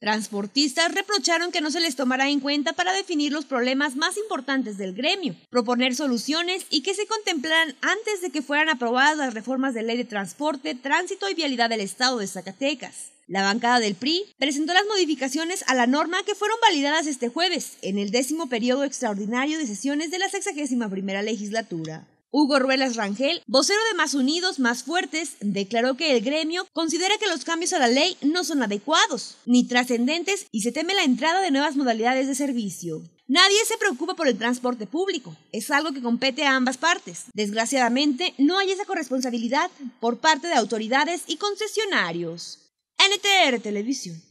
Transportistas reprocharon que no se les tomará en cuenta para definir los problemas más importantes del gremio, proponer soluciones y que se contemplaran antes de que fueran aprobadas las reformas de ley de transporte, tránsito y vialidad del Estado de Zacatecas. La bancada del PRI presentó las modificaciones a la norma que fueron validadas este jueves en el décimo periodo extraordinario de sesiones de la sexagésima primera legislatura. Hugo Ruelas Rangel, vocero de Más Unidos, Más Fuertes, declaró que el gremio considera que los cambios a la ley no son adecuados ni trascendentes y se teme la entrada de nuevas modalidades de servicio. Nadie se preocupa por el transporte público, es algo que compete a ambas partes. Desgraciadamente, no hay esa corresponsabilidad por parte de autoridades y concesionarios. NTR Televisión.